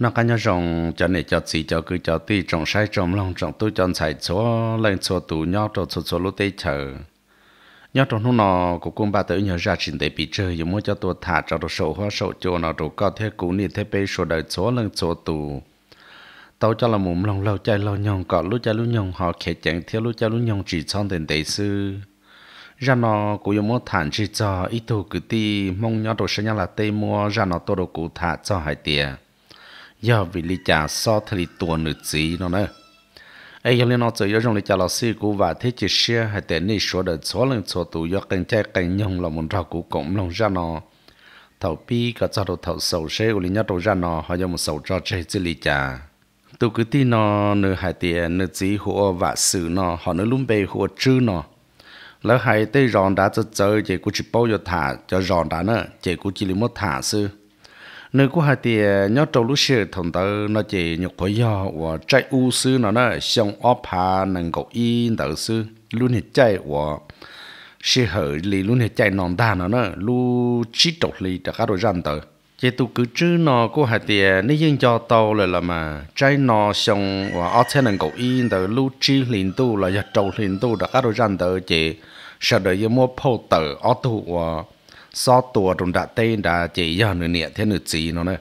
nó cái nhau rồng cho này cho chị cho cứ cho tí trồng sai trồng lòng trồng tôi cho xài số lên số tủ nhau trồng số số lúa tây chờ nhau trồng nó nọ của cung ba tử nhờ ra trình để bị chơi dù muốn cho tôi thả cho đồ sổ hoa sổ cho nó đồ có thế cũ ni thế bê số đời số lên số tủ tao cho là mồm lòng lâu chạy lâu nhong có lúc chạy lúc nhong họ khẽ chẳng theo lúc chạy lúc nhong chỉ son tiền tệ sư ra nó cũng dùng một thản chỉ cho ít đồ cứ ti mong nhau đồ sẽ nhau là tây mua ra nó tôi đồ cụ thả cho hai tiền giờ vì lý trả so thì tuần nữ gì nó nữa ai giờ nó chơi giờ trong lý trả là sư của và thế chỉ xe hay tên này số đời số lần số tuổi, do cảnh trai cảnh nhung là một trao cũ cũng lòng ra nó thầu pi cả cho đầu thầu sầu xe của lý nhát đầu ra nó họ giống một sầu cho chơi chỉ lý trả tụ cứ tin nó nữ hai tiền nữ gì họ và sự nó họ nữ lúng bề họ chữ nó lỡ hai tay ròn đã cho chơi chỉ cũng chỉ bao giờ thả cho ròn đã nữa chỉ cũng chỉ lấy một thả sư nếu có hai thì nhớ trâu lúc xưa thằng tớ nó chỉ nhục khối do và chạy u sư nó nó xong óp hà nâng cậu y tớ sư luôn hết chạy và xưa hở lì luôn hết chạy nón đà nó nó lu chỉ trục lì cho các đội răn tớ chỉ tu cứ chứ nó có hai thì nếu dân cho tàu là là mà chạy nó xong và óp thế nâng cậu in tớ lu chỉ liền tu là giờ trâu liền tu cho các đội răn tớ chỉ sợ đợi giờ mua phô tờ óp tu và so tua trong đã tên đã chỉ giờ nửa nịa thế nửa gì nó nè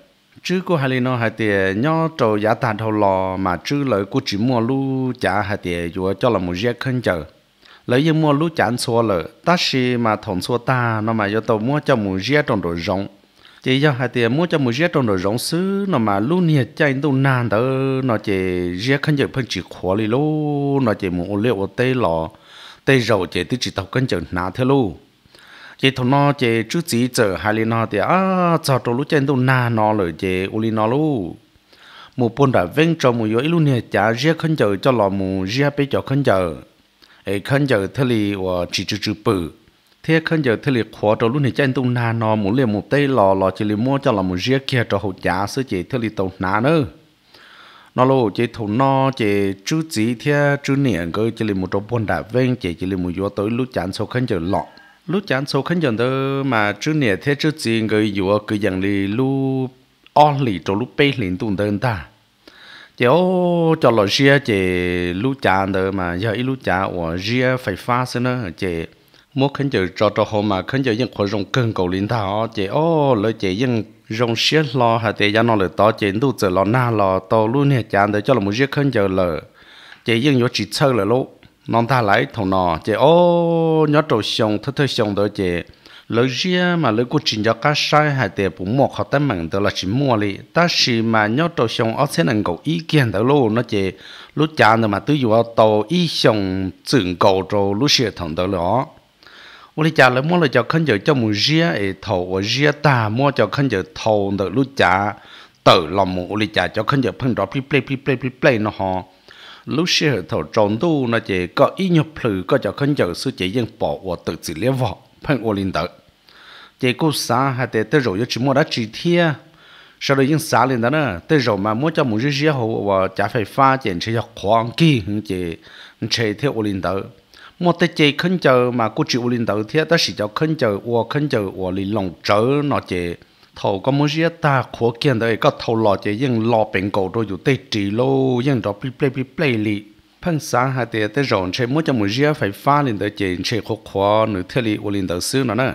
chứ cô hay nó hay tiề nhó trâu giá tàn thầu lò mà chứ lời cô chỉ mua lu chả hay tiề chùa cho là một giếc khăn chờ lấy như mua chả ăn xua lợ ta xì mà thòng xua ta nó mà do tàu mua cho một giếc trong đồ rộng chỉ do hai tiề mua cho một giếc trong đồ rộng xứ nó mà lu nhiệt chạy đâu nàn tớ nó chỉ giếc khăn chờ phân chỉ khó li lô nó chỉ một liệu tê lò tê dầu chỉ tí chỉ tàu cân chờ nà thế luôn chị thằng nó chị chú chị chờ hai lần nó thì à chờ trâu lú chân tôi na nó rồi chị uli nó luôn một bún đã vén trâu một yếu luôn nè chả riết khăn chờ cho lò mù riết bây cho khăn chờ ấy khăn chờ thế li và chỉ chú chú bự thế khăn chờ thế li khóa trong lú này chân tôi na nó muốn liền một tây lò lò chỉ li mua cho lò mù riết kia cho hậu chả sứ chị thế li tàu na nữa nó lô chị thủ nó chị chú chị thì chú niệm cơ chỉ li một trâu bún đã vén chỉ chỉ li một yếu tới lú chân sau khăn chờ lọ lúc chán sâu khăn dần đó mà trước nè thế trước gì người dùa cứ dần đi lu o lì cho lúc bê liền tụng đơn ta ô cho lò ria chè lúc chán đó mà giờ ít lúc chán ở ria phải pha xí nữa chè mỗi khăn giờ cho cho hôm mà khăn giờ những khối rồng cơn cầu liền ta chè ô lời chè vẫn rồng xiết lo hà thì gia nó lời to chè đủ giờ lo na lo to luôn nè chán đó cho là một ria khăn giờ lời, chè vẫn có chỉ chơi là lúc non ta lại thằng nọ chị ô nhớ trâu xong thơ thơ xong đó chị lỡ ria mà lỡ cô trình cho cá sai hay tiền bụng một họ tấm mạng đó là chỉ mua đi ta chỉ mà nhớ trâu xong ở sẽ năng cầu ý kiến đó luôn nó chị lúc cha nữa mà tôi vừa tàu ý xong trưởng cầu trâu lúc sẽ thằng đó làm mua mua mua cho cho cho thầu thầu ta được phân đó 我哋家嚟摸嚟就肯就叫木热诶头，我热大摸就肯就头的路家，到老木我哋家就肯就碰着噼噼噼噼噼噼咯吼。lúc xưa thầu tròn tu nó chỉ có ít nhập lử có cho khấn giờ sư chỉ dân bỏ và tự chỉ lý vợ phân ô linh tử, chỉ cô xã hay để tới rồi chỉ mua đã chỉ thia sau đó những xã linh tử nữa tới rồi mà mua cho một chút xíu hậu và trả phải pha chỉ chỉ cho khoảng kỳ chỉ chỉ theo ô linh tử, mua tới chỉ khấn giờ mà cô chịu ô linh tử thì ta chỉ cho khấn giờ và khấn giờ và linh lòng trở nó chỉ có có ta khó thầu lô, 头个么些大火见的一个头老姐用老饼狗都有对指喽，用着比比比比哩。phân sáng hai tiền tới rộn trên mỗi cho một riêng phải pha lên tới chơi trên khúc khóa nửa thế li uốn lên tới xứ nữa nè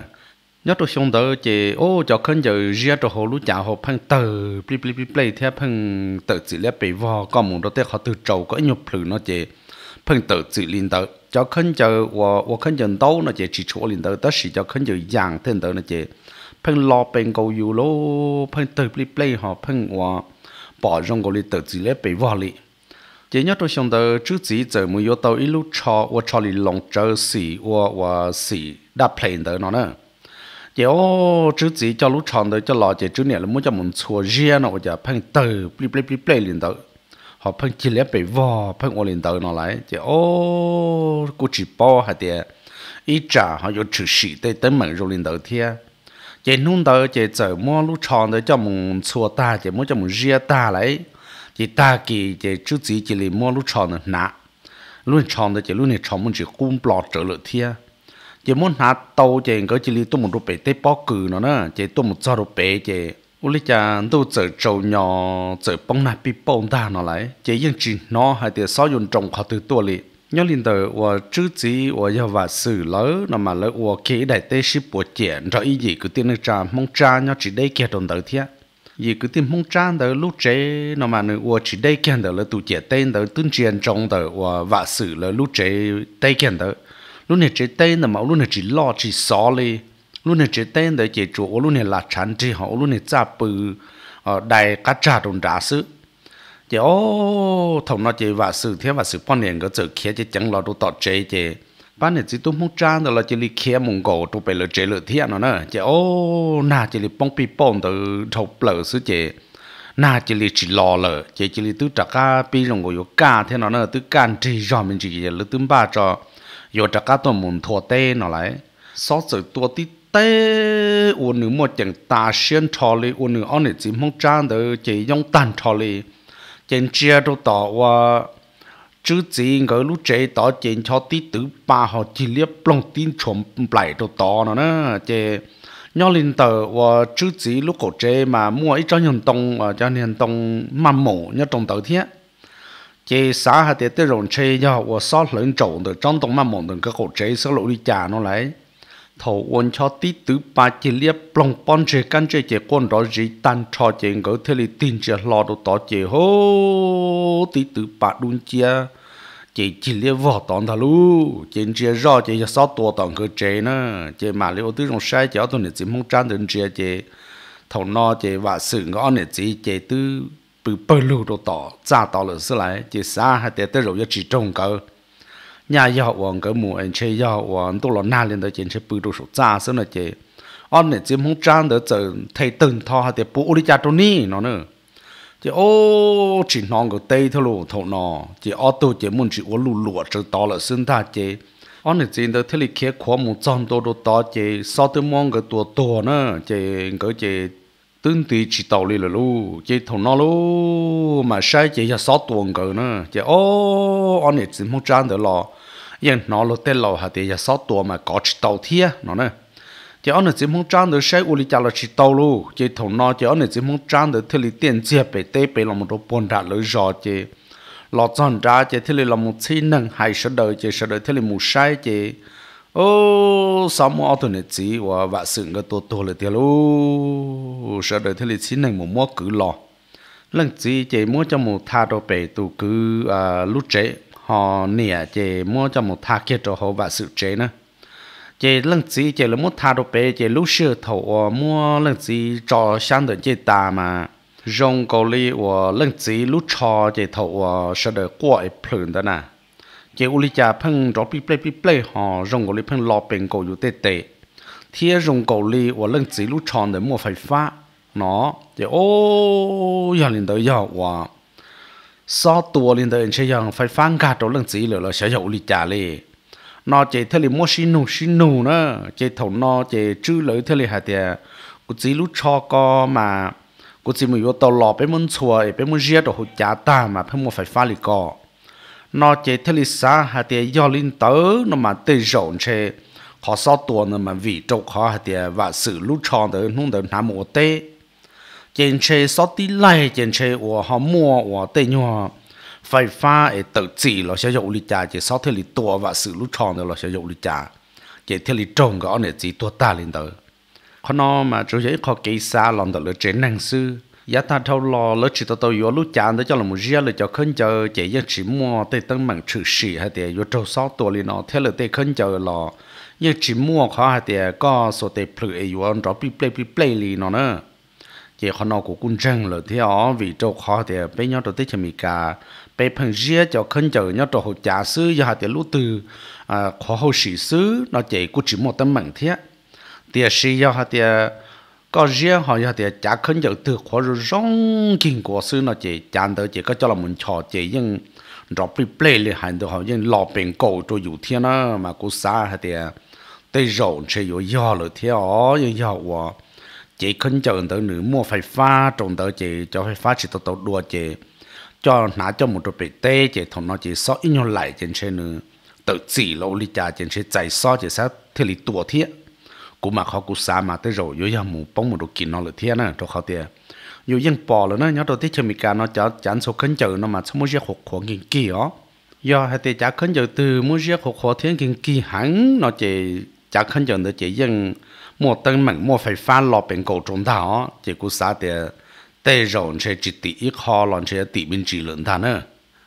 nhất tôi xong tới chơi ô cho khăn giờ riêng cho hồ lũ chả hồ phân tờ bli bli bli bli theo phân tờ chỉ lấy bị vò có một đôi tay họ từ trầu có nhục phử nó chơi phân tờ chỉ lên tới cho khăn giờ và và khăn giờ đâu nó chị chỉ chỗ lên tới tất chỉ cho khăn giờ dạng thêm tới nó chị พิ่งรอเป็นกูอยู่โลเพิ่งตื่นรีเพลย์หอเพิ่งว่าปอดรงกูเลยตื่นจีเล่ไปว่าลิเจี๋ยตัวชงเดอชื่อจีเจอมือยตัวอีลูชอว่าชอลีลงเจอสีว่าว่าสีดับเพลนเดอเนาะเนอะเดี๋ยวชื่อจีจะลูชอนเดอจะรอเจี๋ยชื่อเนี่ยแล้วมันจะมันชัวเจียนว่าจะเพิ่งตื่นรีเพลย์รีเพลย์ลินเดอหอเพิ่งจีเล่ไปว่าเพิ่งโอลินเดอเนาะไรเจี๋ยโอ้กูจีป้อฮะเดียอีจ่าเขาอยู่ชื่อสีเต้เต้เหมือนโรลินเดอเทีย chị nung tờ chị chở mua lúc tròn tới cho mùng chùa ta chị mua cho mùng ria ta lấy chị ta kỳ chị chú chỉ chị lì mua lúc tròn nã luôn tròn tới chị luôn này tròn mình chỉ cung bọt trở lợi thia chị muốn nã tàu chị có chị lì tôi một đồ bể tế bó cừ nó nữa chị tôi một do đồ bể chị u lý cha tôi chở trâu nhỏ chở bông nát bị bông ta nó lại chị yên chỉ nó hay để sáu dùng trồng họ từ tua liền nhớ linh tử và chữ gì và giờ và xử lớn nó mà lỡ và kế đại tế sĩ bộ chuyện rồi ý gì cứ tiên nước trà mong trà nhớ chỉ đây kia đồng tử thiệt gì cứ tiên mong trà tử lúc trẻ nó mà nữa và chỉ đây kia tử là tụ chế tên tử tuyên truyền trong tử và và xử là lúc trẻ đây kia tử lúc này chỉ tên là mà lúc này chỉ lo chỉ xó li lúc này chỉ tên tử chỉ chỗ lúc này là chán chỉ họ lúc này cha bự ở đại cá trà đồng đá sự chị ô thằng nó chỉ và sự thế và sự phong nhiêu cái chữ kia chỉ chẳng lo đủ tọt chế chỉ ban này chỉ tu mong trang rồi là chỉ li kia mùng cổ tu phải lựa chế lựa thiên nó nữa chị ô na chỉ li bong pi bong từ thầu lỡ sự chỉ na chỉ li chỉ lo lỡ chỉ chỉ li tu trả ca pi lòng của ca thế nó nữa tu can chỉ do mình chỉ lựa tu ba cho yo trả ca tu muốn thua tê nó lại số sự tua tí tê uốn nửa một chẳng ta xuyên trò li uốn nửa ông này chỉ mong trang rồi chỉ dùng tan trò li chén chia đâu tỏ và chứ chỉ người lúc chế tỏ chén cho tí tứ ba họ chỉ liếc lòng tin chuẩn lại đâu tỏ nó nữa chế nhau lên tờ và chứ chỉ lúc cổ chế mà mua ít cho nhân tông và ờ, cho nhân tông mâm mổ nhất trong tờ thiết chế xã hạt tiết tới rộn chế cho và xót lớn trộn được trong tông mâm mổ từ các cổ chế sẽ lộ đi chà nó lấy thầu quân cho tí tứ ba chỉ liếp plong pon chơi căn chơi chơi quân đó gì tan cho chơi ngỡ thế li tin chơi lo đồ tỏ chơi hô tí tứ ba đun chia chế chỉ liếp vỏ tòn thà lu chơi chơi rõ chơi giờ sáu tuổi tòn cơ chế nữa chơi mà liêu tứ trong sai chế tôi nè chỉ mong trang đến chơi chơi thầu no chơi và sự ngõ nè chỉ chơi tứ bự bự lu đồ tỏ ra tỏ lửa xí lại chơi xa hay tế tới rồi giờ chỉ trông cơ nhà y cái mùa anh chơi y tôi là na lên tới chuyện chơi bự đồ số cha số là chơi anh này chỉ muốn trang đỡ chơi thầy từng thọ hay để bố đi cha tôi ní nó nữa chỉ ô chỉ nong cái tay thôi lù thọ nó chỉ ô tôi chỉ muốn chỉ ô lù lùa chờ đó là sinh ta chơi anh này chỉ đỡ thầy kia khóa muốn trăm đô đồ đó chơi sao tôi mong cái tua tua nữa chơi cái chơi tương tự chỉ tàu lên là lu chỉ thầu nó lu mà sai chỉ là sáu tuần cỡ nữa chỉ ô anh ấy chỉ muốn trang được lo nhưng nó lo tên lo hà thì là sáu tuần mà có chỉ tàu thia nó nè chỉ anh ấy chỉ muốn trang được sai uli trả là chỉ tàu lu chỉ thầu nó chỉ anh ấy chỉ muốn trang được thế là tiền chia bể tê bể là một đồ bồn đã lỡ rõ chỉ lo chọn ra chỉ thế là một chi năng hay sợ đời chỉ sợ đời thế là một sai chỉ ô sao mua tuần này chỉ và vạ sự cái tổ tổ lại tiệt luôn sợ đời thế này chín này một mua cứ lò lần chỉ chỉ mua cho một tha đồ bể tụ cứ à lúc chế họ nè chỉ mua cho một tha kia cho họ vạ sự chế nữa chỉ lần chỉ chỉ là mua tha đồ bể chỉ lúc sửa thầu mua lần chỉ cho sang được chỉ ta mà rong cầu li và lần chỉ lúc cho chỉ thầu sợ đời quậy phun đó nè chế u lý cha phăng rõ bị play bị play họ rồng cổ lý phăng lo bền cổ dù tê tê thế rồng cổ lý và lưng chỉ lúc tròn để mua phải phá nó chế ô giờ lên tới giờ và sau tua lên tới chế giờ phải phang cả chỗ lưng chỉ rồi là sẽ u lý cha lì nó chế thế là mua xin nụ xin nụ nữa chế thầu nó chế chữ lưỡi thế là hà tiền cũng chỉ lúc cho co mà cũng chỉ mình vô tàu lò bé muốn chùa bé muốn giết đồ hụt giá ta mà phải mua phải phá lì co nó chỉ thế lý xa hà tìa do linh tớ nó mà tê rộn chế họ so tuần nó mà vị trục họ hà tìa và sự lúc tròn tới nung tới nà mùa tê trên chế so tí lại trên chế của họ mua của tê nhòa phải pha để tự chỉ là sẽ dụng lý trà chế so thế lý tua và sự lúc tròn tới là sẽ dụng lý trà chế thế lý trồng cái ông chỉ tua ta linh tới họ nó mà chủ yếu khó kỹ xa lòng tới là chế năng sư giá ta thâu lò lỡ chỉ tao tao yếu lúc chán tới cho là một ria là cho khấn chờ chỉ dân chỉ mua tê tăng bằng trừ sĩ hay tê yếu trâu sót tuổi liền nó thế là tê khấn chờ lò dân chỉ mua khó hay tê có số tê phơi, ấy yếu ăn trò bị play bị play liền nó nữa chỉ khó nó của quân răng là thế ó vì trâu khó tê bé nhau trâu tê mì cả bây phần ria cho khấn chờ nhau trâu hậu trả sứ giờ hay tê lúc từ à khó hậu sĩ sứ nó chỉ cũng chỉ mua tăng bằng thế tê sỉ giờ hay tê có riêng họ giờ thì chả khấn giờ từ khó rồi rong kinh của sư nó chỉ chán tới chỉ có cho là muốn trò chỉ nhưng drop bị play lên hành được họ nhưng lọ bình cầu cho dù thiên nó mà cũng xa thì tới rộn sẽ 有药了，天哦，有药我，这肯就等你莫非发种到这，就会发起到到多这，叫拿叫木头被带这，同那这少一样来件事呢，到几楼里家件事再少这啥，这里多天。cú mà khó cú xa mà tới rồi yếu yam mù bông một đồ kín nó lợi thiên nè cho khó tiền yếu yên bỏ rồi nó nhớ đầu tiết chơi mì cá nó chả chán số khấn chữ nó mà sao mua giết hộp khó kinh kỳ ó do hai tiết chả khấn chữ từ mua giết hộp khó thiên kinh kỳ hẳn nó chỉ chả khấn chữ nó chỉ yên mua tân mảnh mua phải pha lọ bên cổ trung thảo chỉ cú xa tiền tê rồi sẽ chỉ tỷ ít ho sẽ tỷ bên chỉ lớn thà nữa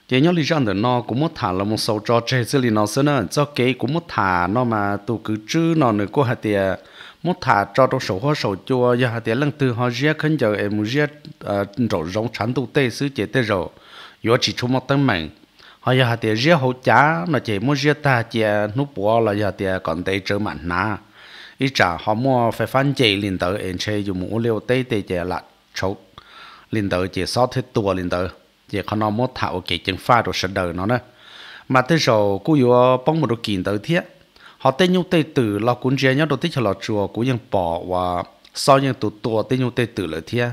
cái nhóm lý rằng thì nó cũng mất thả là một số trò chơi xử lý nó xưa nữa cho cái cũng mất thả nó mà tụ cứ chứ nó nữa có hạt tiền mất thả cho trong sổ hoa sổ chua giờ hạt tiền lần từ họ giết khấn giờ em muốn riết ờ, rổ rong chán tụ tê xứ chế tê rồi yo chỉ chung một tấm mình họ giờ hạt tiền riết hậu chả nó chỉ muốn giết ta chỉ nút bỏ là giờ tiền còn tê trở mạnh na ý trả họ mua phải phán chế liền tới em chơi dùng mũ liều tê tê chế là chốt liền tới chỉ sót hết tua liền tới giờ con nó mót thảo cái chân pha đồ sơn đời nó nữa mà tới rồi cô vừa bông một đồ kiện tới thiết họ tên nhau tên tử lo cuốn chế nhớ đồ tích cho lo chùa bỏ và sau những tụ tụ tên nhau tên tử lợi thiết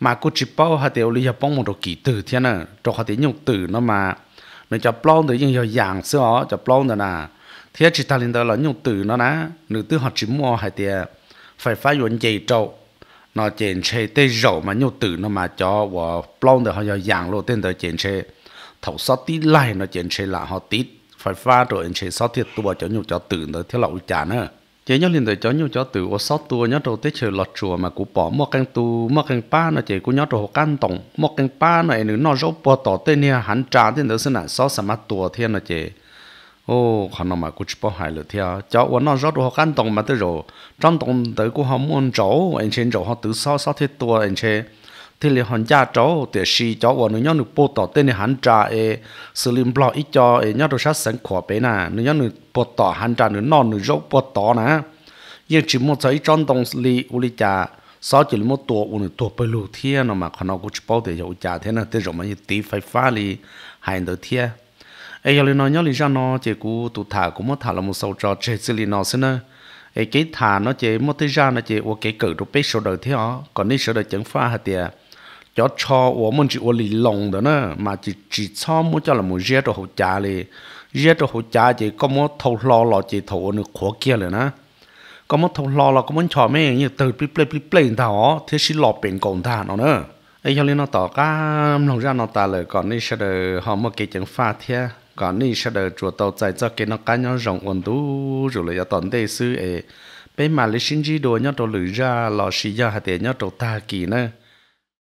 mà cô chỉ bảo họ tiểu lý cho bông một đồ kỳ tử thiết nữa cho họ tên nhau tử nó mà mình cho plon tới nhưng giờ dạng xưa họ cho plon rồi nè thiết chỉ ta lên tới là nhau tử nó nè nữ tư họ chỉ mua hai tiền phải phá nhuận dày trâu nó chèn xe tê rổ mà nhau tử nó mà cho và plong được họ cho dạng lộ tên tới chèn xe thầu sót tí lại nó chèn xe là họ tí phải pha rồi anh xe sót thiệt tua cho nhau cho tử tới theo lậu trả nữa chế nhớ lên tới cho nhau cho tử ô sót tua nhớ đầu tết trời lọt chùa mà cú bỏ một căn tu một căn pa nó chế cú nhớ đầu căn tổng một căn pa này nữa nó rốt bỏ tỏ tên nha hắn trả tên tới xin là sót sắm tua thiên nó chế ô khả năng mà cũng chỉ bảo hại là thế à cháu vẫn nói rất là căn đồng mà tới rồi trong đồng tới của họ muốn cháu anh chị cháu họ tự sao sao thì tua anh chị thì là hắn cha cháu để xí cháu vẫn nói nhau được bố tỏ tên là hắn cha ấy xử lý bỏ ít cho ấy nhau được sát sẵn khỏa bé nè nói nhau được bố tỏ hắn cha nữa non nữa rốt bố tỏ nè nhưng chỉ một giấy trong đồng lý u lý cha sau chỉ một tuổi u này tuổi bao lâu thiên mà khả năng cũng chỉ bảo để cho cha thế nè tới rồi mà như tí phải phá đi hai đứa thiên ấy giờ nó nhớ lý do nó chỉ cú tụ thả cũng mất thả là một sầu trò chơi xử lý nó xin nữa ấy cái thả nó chỉ mất thời gian nó chỉ ô cái cử đồ bê số đời thế họ còn đi số đời chẳng pha hạt tiệt cho cho ô môn chỉ ô lì lồng đó nữa mà chỉ chỉ cho mua cho là một rẻ đồ hỗ trợ liền rẻ đồ hỗ trợ chỉ có một thâu lo lo chỉ thầu nó khó kia rồi nữa có một thâu lo lo có muốn cho mấy như từ play play play play thảo thế xí lọp bền cổng thả nó nữa ấy giờ nên nó tỏ cá lòng ra nó tỏ lời còn đi sẽ đời họ một cái chẳng pha thế còn ni sẽ được chùa tàu chạy cho cái nó cá nhân rộng ổn đủ rồi là toàn tây sư ấy bên mà lịch sinh chi đồ nhau tàu lử ra lò xì ra hạt tiền nhau tàu ta kỳ nữa